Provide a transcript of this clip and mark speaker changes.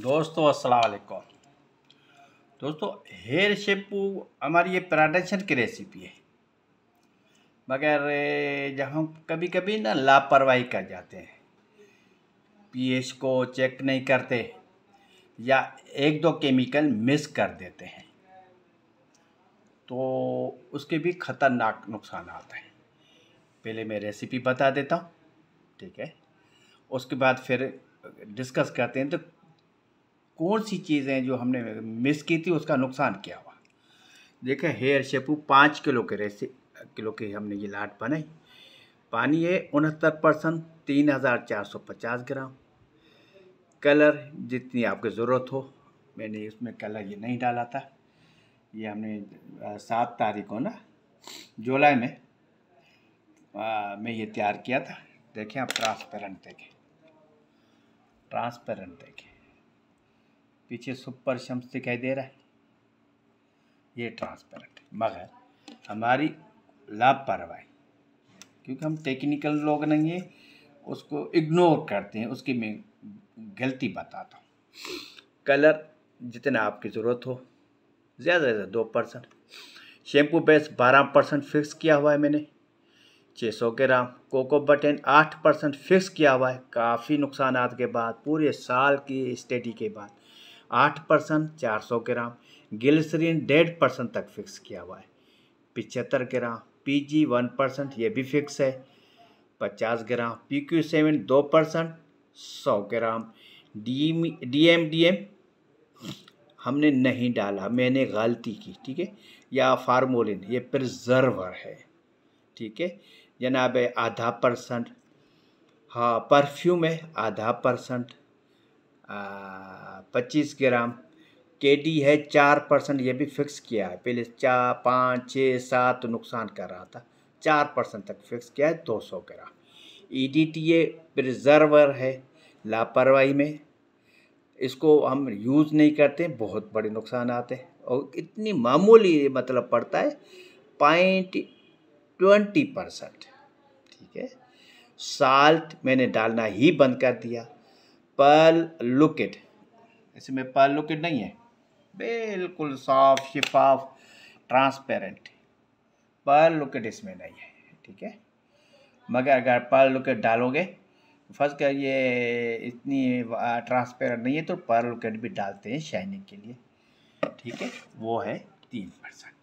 Speaker 1: दोस्तों असलकुम दोस्तों हेयर शैम्पू हमारी ये प्राटेंशन की रेसिपी है मगर जहाँ कभी कभी ना लापरवाही कर जाते हैं पीएच को चेक नहीं करते या एक दो केमिकल मिस कर देते हैं तो उसके भी ख़तरनाक नुकसान आते हैं पहले मैं रेसिपी बता देता हूँ ठीक है उसके बाद फिर डिस्कस करते हैं तो कौन सी चीज़ें जो हमने मिस की थी उसका नुकसान क्या हुआ देखें हेयर शैम्पू पाँच किलो के रेसी किलो की हमने ये लाट बनाई पानी है उनहत्तर परसेंट तीन हज़ार चार सौ पचास ग्राम कलर जितनी आपको ज़रूरत हो मैंने इसमें कलर ये नहीं डाला था ये हमने सात तारीख को ना जुलाई में आ, मैं ये तैयार किया था देखें आप ट्रांसपेरेंट देखें ट्रांसपेरेंट देखें पीछे सुपर शम्स दिखाई दे रहा है ये ट्रांसपेरेंट है मगर हमारी लापरवाही क्योंकि हम टेक्निकल लोग नहीं हैं उसको इग्नोर करते हैं उसकी मैं गलती बताता हूँ कलर जितना आपकी ज़रूरत हो ज़्यादा से ज़्यादा दो परसेंट शैम्पू बेस बारह परसेंट फिक्स किया हुआ है मैंने छः सौ ग्राम कोको बटन आठ परसेंट फिक्स किया हुआ है काफ़ी नुकसान के बाद पूरे साल की स्टडी के बाद आठ परसेंट चार सौ ग्राम ग्लिसरीन डेढ़ परसेंट तक फिक्स किया हुआ है पिचहत्तर gram P G one percent ये भी फिक्स है पचास ग्राम पी क्यू सेवन दो परसेंट सौ gram D D M D M हमने नहीं डाला मैंने गलती की ठीक है या फार्मोलिन ये प्रिजर्वर है ठीक है जनाब आधा परसेंट हाँ परफ्यूम है आधा परसेंट पच्चीस ग्राम के डी है चार परसेंट ये भी फिक्स किया है पहले चार पाँच छः सात तो नुकसान कर रहा था चार परसेंट तक फिक्स किया है दो सौ gram E D T A preserver है लापरवाही में इसको हम यूज़ नहीं करते बहुत बड़े नुकसान आते हैं और इतनी मामूली मतलब पड़ता है पॉइंट ट्वेंटी परसेंट ठीक है साल्ट मैंने डालना ही बंद कर दिया पल लुकेट इसमें पल लुकेट नहीं है बिल्कुल साफ शिफाफ ट्रांसपेरेंट पर्ल लुकेट इसमें नहीं है ठीक है मगर अगर पर्ल लुकेट डालोगे फर्स्ट कर ये इतनी ट्रांसपेरेंट नहीं है तो पर्ल लुकेट भी डालते हैं शाइनिंग के लिए ठीक है वो है तीन परसेंट